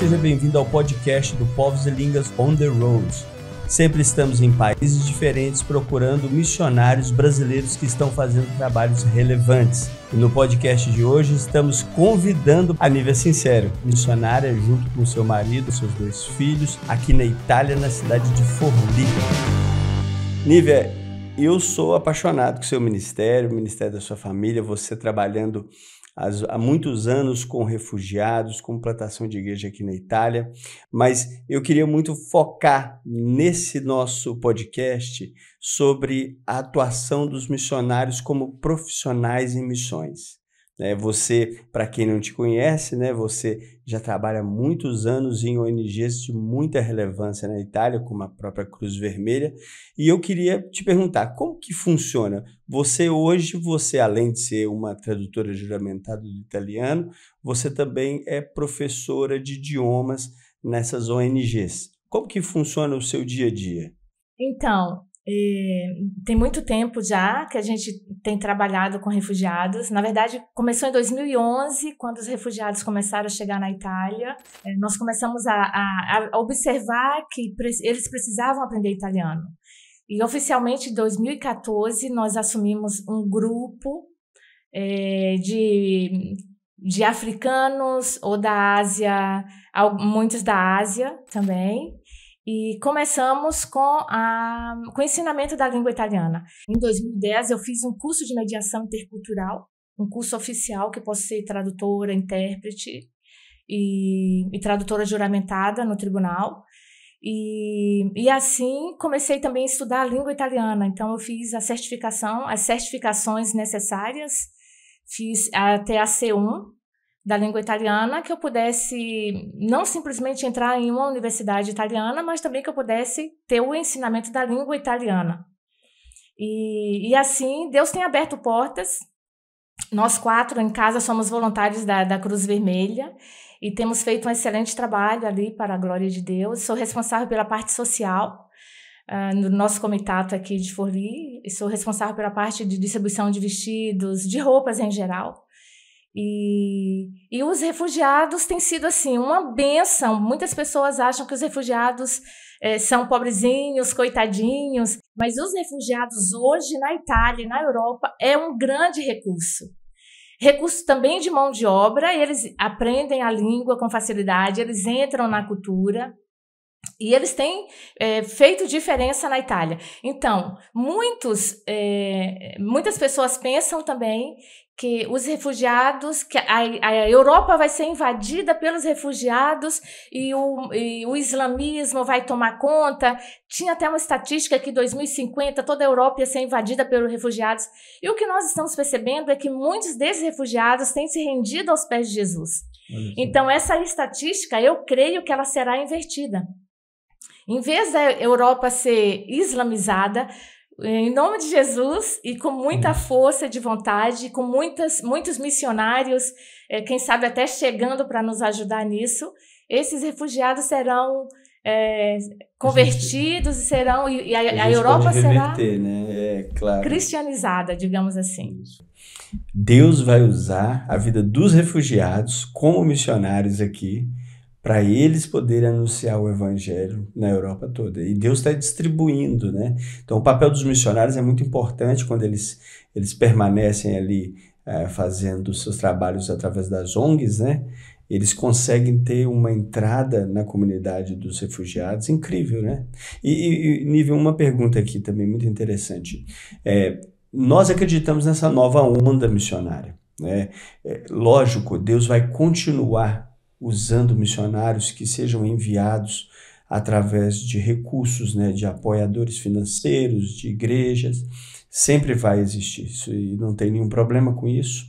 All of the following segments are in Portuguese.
seja bem-vindo ao podcast do Povos e Línguas on the Road. Sempre estamos em países diferentes procurando missionários brasileiros que estão fazendo trabalhos relevantes. E no podcast de hoje estamos convidando a Nívia Sincero, missionária junto com seu marido, seus dois filhos, aqui na Itália, na cidade de Forlì. Nívia, eu sou apaixonado com seu ministério, o ministério da sua família, você trabalhando há muitos anos com refugiados, com plantação de igreja aqui na Itália, mas eu queria muito focar nesse nosso podcast sobre a atuação dos missionários como profissionais em missões. Né? Você, para quem não te conhece, né, você já trabalha muitos anos em ONGs de muita relevância na Itália, como a própria Cruz Vermelha, e eu queria te perguntar, como que funciona? Você hoje, você além de ser uma tradutora juramentada do italiano, você também é professora de idiomas nessas ONGs. Como que funciona o seu dia a dia? Então, tem muito tempo já que a gente tem trabalhado com refugiados. Na verdade, começou em 2011, quando os refugiados começaram a chegar na Itália. É, nós começamos a, a, a observar que eles precisavam aprender italiano. E oficialmente, em 2014, nós assumimos um grupo é, de, de africanos ou da Ásia, muitos da Ásia também, e começamos com, a, com o ensinamento da língua italiana. Em 2010, eu fiz um curso de mediação intercultural, um curso oficial que posso ser tradutora, intérprete e, e tradutora juramentada no tribunal. E, e assim comecei também a estudar a língua italiana. Então, eu fiz a certificação, as certificação, as certificações necessárias, fiz até a C1, da língua italiana, que eu pudesse não simplesmente entrar em uma universidade italiana, mas também que eu pudesse ter o ensinamento da língua italiana. E, e assim, Deus tem aberto portas. Nós quatro em casa somos voluntários da, da Cruz Vermelha e temos feito um excelente trabalho ali para a glória de Deus. Sou responsável pela parte social uh, no nosso comitato aqui de Forli, sou responsável pela parte de distribuição de vestidos, de roupas em geral. E, e os refugiados têm sido assim uma benção. Muitas pessoas acham que os refugiados é, são pobrezinhos, coitadinhos, mas os refugiados hoje na Itália e na Europa é um grande recurso. Recurso também de mão de obra, eles aprendem a língua com facilidade, eles entram na cultura, e eles têm é, feito diferença na Itália. Então, muitos, é, muitas pessoas pensam também que os refugiados, que a, a Europa vai ser invadida pelos refugiados e o, e o islamismo vai tomar conta. Tinha até uma estatística que 2050 toda a Europa ia ser invadida pelos refugiados. E o que nós estamos percebendo é que muitos desses refugiados têm se rendido aos pés de Jesus. Então, essa estatística, eu creio que ela será invertida. Em vez da Europa ser islamizada, em nome de Jesus e com muita força de vontade, com muitas, muitos missionários, é, quem sabe até chegando para nos ajudar nisso, esses refugiados serão é, convertidos gente, e serão e, a, a, a Europa reverter, será né? é, claro. cristianizada, digamos assim. Deus vai usar a vida dos refugiados como missionários aqui para eles poderem anunciar o evangelho na Europa toda. E Deus está distribuindo, né? Então o papel dos missionários é muito importante quando eles, eles permanecem ali é, fazendo seus trabalhos através das ONGs, né? Eles conseguem ter uma entrada na comunidade dos refugiados incrível, né? E, e Nível, uma pergunta aqui também muito interessante. É, nós acreditamos nessa nova onda missionária. Né? É, lógico, Deus vai continuar usando missionários que sejam enviados através de recursos, né, de apoiadores financeiros, de igrejas, sempre vai existir isso e não tem nenhum problema com isso,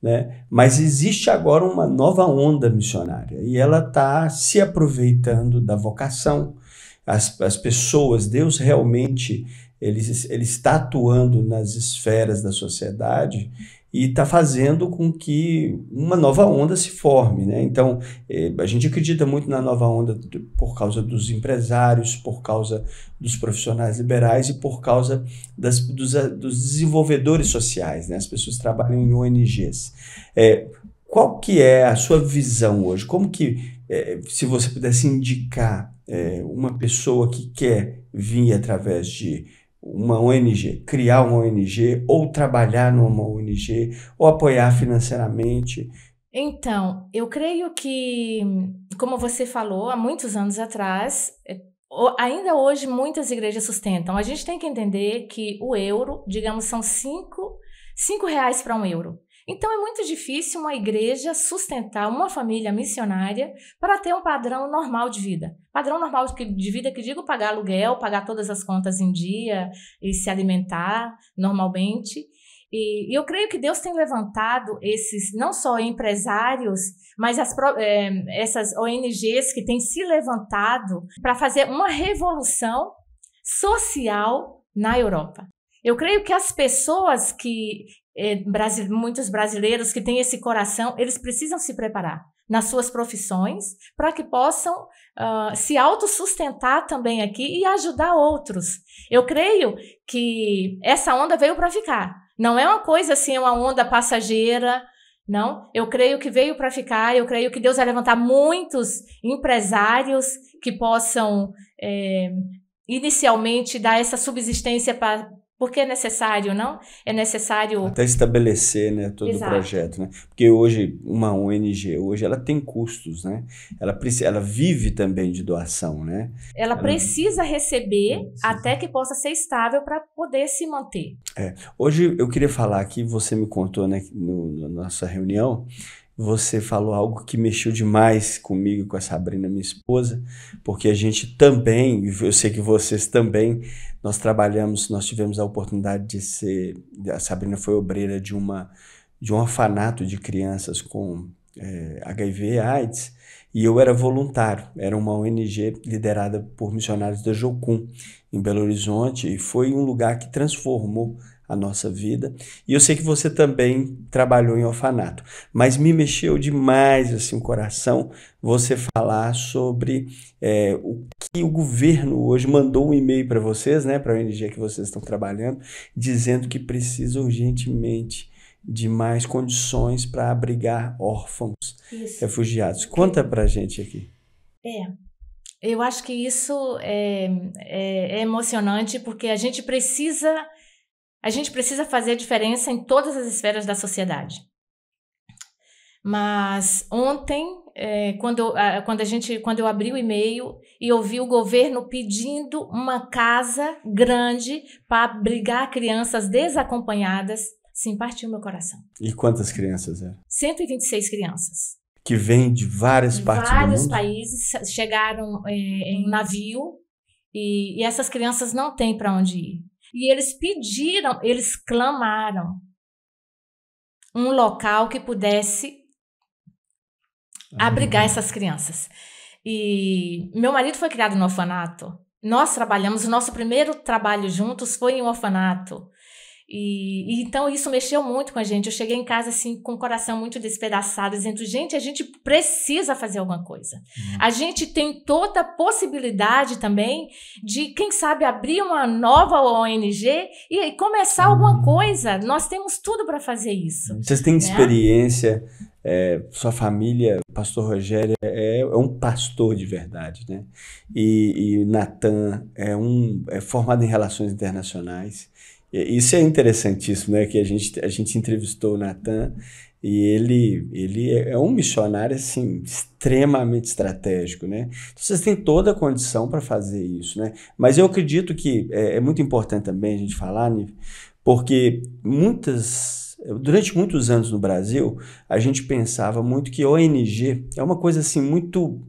né? Mas existe agora uma nova onda missionária e ela está se aproveitando da vocação, as, as pessoas, Deus realmente ele, ele está atuando nas esferas da sociedade e está fazendo com que uma nova onda se forme. Né? Então, é, a gente acredita muito na nova onda por causa dos empresários, por causa dos profissionais liberais e por causa das, dos, dos desenvolvedores sociais. Né? As pessoas trabalham em ONGs. É, qual que é a sua visão hoje? Como que, é, se você pudesse indicar uma pessoa que quer vir através de uma ONG, criar uma ONG, ou trabalhar numa ONG, ou apoiar financeiramente? Então, eu creio que, como você falou, há muitos anos atrás, é, ainda hoje muitas igrejas sustentam. A gente tem que entender que o euro, digamos, são cinco, cinco reais para um euro. Então é muito difícil uma igreja sustentar uma família missionária para ter um padrão normal de vida. Padrão normal de vida que digo pagar aluguel, pagar todas as contas em dia e se alimentar normalmente. E eu creio que Deus tem levantado esses, não só empresários, mas as, é, essas ONGs que têm se levantado para fazer uma revolução social na Europa. Eu creio que as pessoas que é, brasile muitos brasileiros que têm esse coração, eles precisam se preparar nas suas profissões para que possam uh, se autossustentar também aqui e ajudar outros. Eu creio que essa onda veio para ficar. Não é uma coisa assim, uma onda passageira. Não, eu creio que veio para ficar, eu creio que Deus vai levantar muitos empresários que possam é, inicialmente dar essa subsistência para porque é necessário, não? É necessário... Até estabelecer né, todo Exato. o projeto. Né? Porque hoje, uma ONG, hoje ela tem custos, né? Ela, ela vive também de doação, né? Ela, ela precisa receber precisa. até que possa ser estável para poder se manter. É. Hoje eu queria falar aqui, você me contou né, no, na nossa reunião, você falou algo que mexeu demais comigo, com a Sabrina, minha esposa, porque a gente também, eu sei que vocês também, nós trabalhamos, nós tivemos a oportunidade de ser. A Sabrina foi obreira de, uma, de um orfanato de crianças com é, eh, HIV, AIDS, e eu era voluntário, era uma ONG liderada por missionários da Jocum, em Belo Horizonte, e foi um lugar que transformou a nossa vida. E eu sei que você também trabalhou em orfanato, mas me mexeu demais assim o coração você falar sobre é, o que o governo hoje mandou um e-mail para vocês, né, para a ONG que vocês estão trabalhando, dizendo que precisa urgentemente de mais condições para abrigar órfãos, isso. refugiados. Conta para gente aqui. É, eu acho que isso é, é, é emocionante porque a gente precisa a gente precisa fazer a diferença em todas as esferas da sociedade. Mas ontem, é, quando, eu, quando, a gente, quando eu abri o e-mail e ouvi o governo pedindo uma casa grande para abrigar crianças desacompanhadas, sim, partiu meu coração. E quantas crianças eram? 126 crianças. Que vêm de várias partes vários do mundo? Vários países chegaram é, em navio e, e essas crianças não têm para onde ir. E eles pediram, eles clamaram um local que pudesse abrigar uhum. essas crianças. E meu marido foi criado no orfanato. Nós trabalhamos, o nosso primeiro trabalho juntos foi em um orfanato. E, e, então isso mexeu muito com a gente. Eu cheguei em casa assim com o coração muito despedaçado, dizendo: gente, a gente precisa fazer alguma coisa. Uhum. A gente tem toda a possibilidade também de, quem sabe, abrir uma nova ONG e, começar alguma hum. coisa. Nós temos tudo para fazer isso. Vocês têm né? experiência? É, sua família, pastor Rogério, é, é, é, um pastor de verdade, né? E, e Natan é, um, é formado em relações internacionais isso é interessantíssimo, né? Que a gente, a gente entrevistou o Natan e ele, ele é, é um missionário assim extremamente estratégico, né? Então, vocês têm toda a condição para fazer isso, né? Mas eu acredito que é, é muito importante também a gente falar, porque muitas durante muitos anos no Brasil a gente pensava muito que ONG é uma coisa assim muito,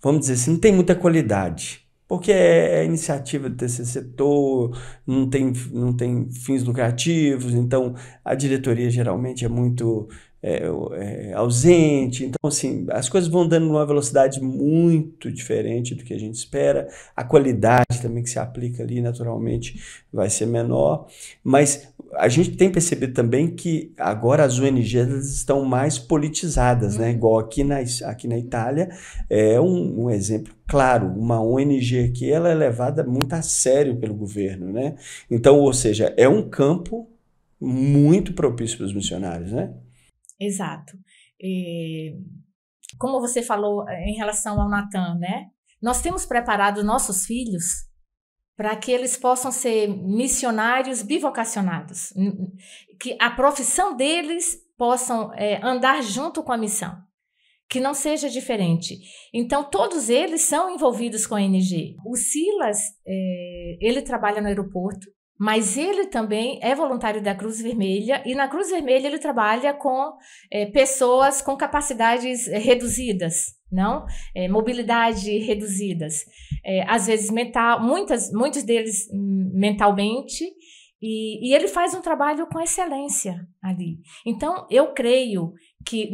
vamos dizer assim, não tem muita qualidade porque é, é, iniciativa do terceiro setor, não tem, não tem fins lucrativos, então a diretoria geralmente é muito é, é, ausente. Então, assim, as coisas vão dando uma velocidade muito diferente do que a gente espera. A qualidade também que se aplica ali, naturalmente, vai ser menor. Mas a gente tem percebido também que agora as ONGs estão mais politizadas, né? Igual aqui na, aqui na Itália, é um, um exemplo claro, uma ONG aqui, ela é levada muito a sério pelo governo, né? Então, ou seja, é um campo muito propício para os missionários, né? Exato. E, como você falou eh, em relação ao Natan, né? Nós temos preparado nossos filhos para que eles possam ser missionários bivocacionados, que a profissão deles possam é, andar junto com a missão, que não seja diferente. Então, todos eles são envolvidos com a NG. O Silas, é, ele trabalha no aeroporto, mas ele também é voluntário da Cruz Vermelha e na Cruz Vermelha ele trabalha com é, pessoas com capacidades eh, reduzidas, não? É, mobilidade reduzidas, é, às vezes mental, muitas, muitos deles hum, mentalmente. E, e ele faz um trabalho com excelência ali. Então eu creio que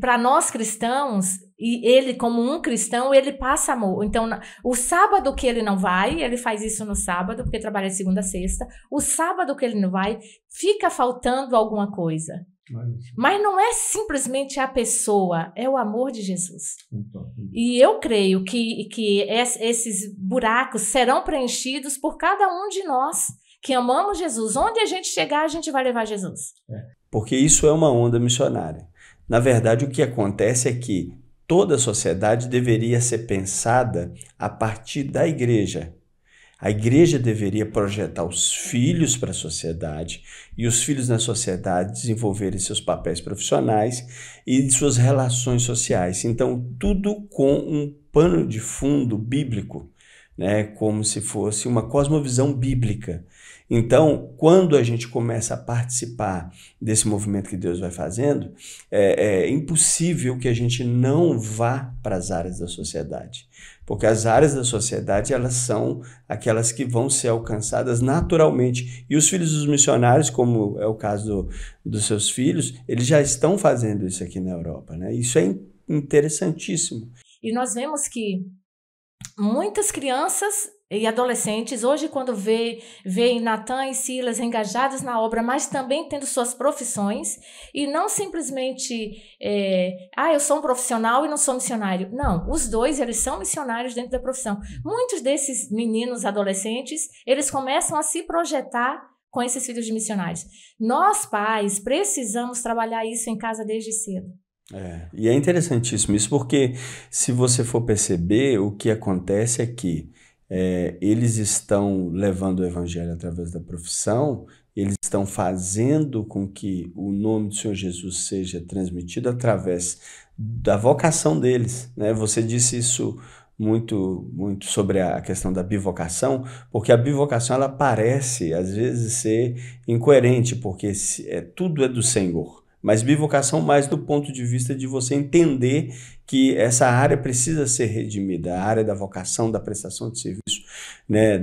para nós cristãos e ele como um cristão ele passa amor então o sábado que ele não vai ele faz isso no sábado porque trabalha de segunda a sexta o sábado que ele não vai fica faltando alguma coisa mas, não é simplesmente a pessoa, é o amor de Jesus. e eu creio que, que esses buracos serão preenchidos por cada um de nós que amamos Jesus. Onde a gente chegar, a gente vai levar Jesus. É. porque isso é uma onda missionária. Na verdade, o que acontece é que toda a sociedade deveria ser pensada a partir da igreja. A igreja deveria projetar os filhos para a sociedade e os filhos na sociedade desenvolverem seus papéis profissionais e suas relações sociais. Então, tudo com um pano de fundo bíblico né, como se fosse uma cosmovisão bíblica. Então, quando a gente começa a participar desse movimento que Deus vai fazendo, é, é impossível que a gente não vá para as áreas da sociedade, porque as áreas da sociedade elas são aquelas que vão ser alcançadas naturalmente. E os filhos dos missionários, como é o caso do, dos seus filhos, eles já estão fazendo isso aqui na Europa, né? Isso é interessantíssimo. E nós vemos que muitas crianças e adolescentes hoje quando vê veem Natan e Silas engajados na obra, mas também tendo suas profissões e não simplesmente é, ah eu sou um profissional e não sou missionário. Não, os dois eles são missionários dentro da profissão. Muitos desses meninos adolescentes eles começam a se projetar com esses filhos de missionários. Nós pais precisamos trabalhar isso em casa desde cedo. É, e é interessantíssimo isso, porque se você for perceber, o que acontece é que é, eles estão levando o evangelho através da profissão, eles estão fazendo com que o nome do Senhor Jesus seja transmitido através da vocação deles. Né? Você disse isso muito muito sobre a questão da bivocação, porque a bivocação ela parece às vezes ser incoerente, porque se, é, tudo é do Senhor mas bivocação mais do ponto de vista de você entender que essa área precisa ser redimida, a área da vocação, da prestação de serviço né,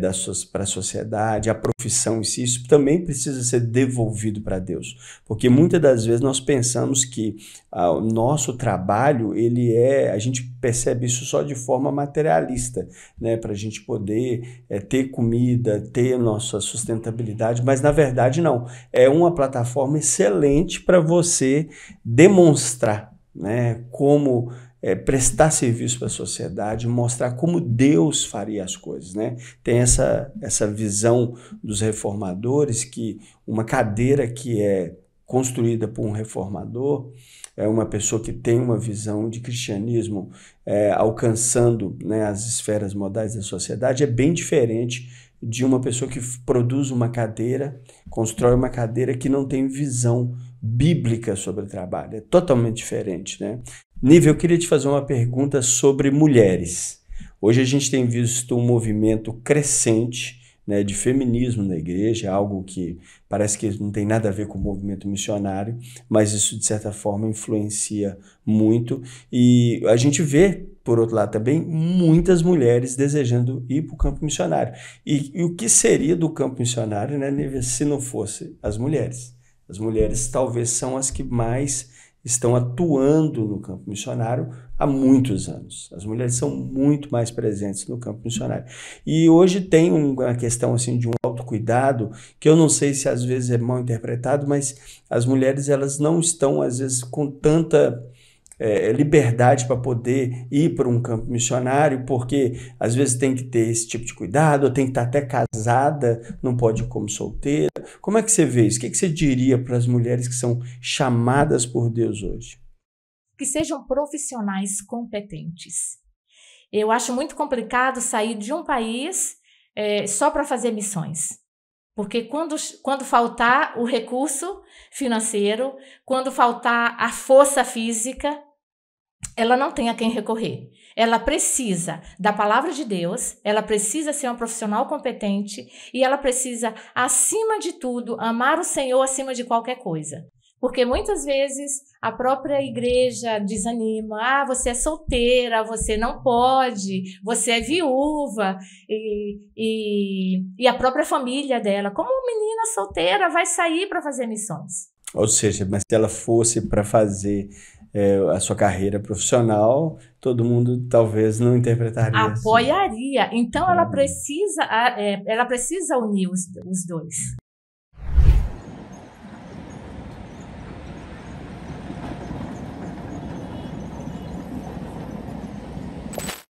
para a sociedade, a profissão em si, isso também precisa ser devolvido para Deus. Porque muitas das vezes nós pensamos que ah, o nosso trabalho, ele é, a gente percebe isso só de forma materialista, né, para a gente poder é, ter comida, ter nossa sustentabilidade, mas na verdade não. É uma plataforma excelente para você demonstrar né, como é, prestar serviço para a sociedade, mostrar como Deus faria as coisas. Né? Tem essa, essa visão dos reformadores que uma cadeira que é construída por um reformador é uma pessoa que tem uma visão de cristianismo é, alcançando né, as esferas modais da sociedade é bem diferente de uma pessoa que produz uma cadeira, constrói uma cadeira que não tem visão bíblica sobre o trabalho. É totalmente diferente, né? Nível, eu queria te fazer uma pergunta sobre mulheres. Hoje a gente tem visto um movimento crescente né, de feminismo na igreja, é algo que parece que não tem nada a ver com o movimento missionário, mas isso de certa forma influencia muito. E a gente vê, por outro lado, também muitas mulheres desejando ir para o campo missionário. E, e, o que seria do campo missionário né, se não fosse as mulheres? As mulheres talvez são as que mais estão atuando no campo missionário há muitos anos. As mulheres são muito mais presentes no campo missionário. E hoje tem uma questão assim de um autocuidado, que eu não sei se às vezes é mal interpretado, mas as mulheres elas não estão às vezes com tanta é, liberdade para poder ir para um campo missionário, porque às vezes tem que ter esse tipo de cuidado, ou tem que estar tá até casada, não pode ir como solteira. Como é que você vê isso? O que, é que você diria para as mulheres que são chamadas por Deus hoje? Que sejam profissionais competentes. Eu acho muito complicado sair de um país é, só para fazer missões. Porque quando, quando faltar o recurso financeiro, quando faltar a força física, ela não tem a quem recorrer. Ela precisa da palavra de Deus, ela precisa ser uma profissional competente e ela precisa, acima de tudo, amar o Senhor acima de qualquer coisa. Porque muitas vezes a própria igreja desanima: ah, você é solteira, você não pode, você é viúva, e, e, e a própria família dela. Como uma menina solteira vai sair para fazer missões? Ou seja, mas se ela fosse para fazer é, a sua carreira profissional, todo mundo talvez não interpretaria. Assim. Apoiaria. Assim. Então ela hum. precisa, é, ela precisa unir os, os dois.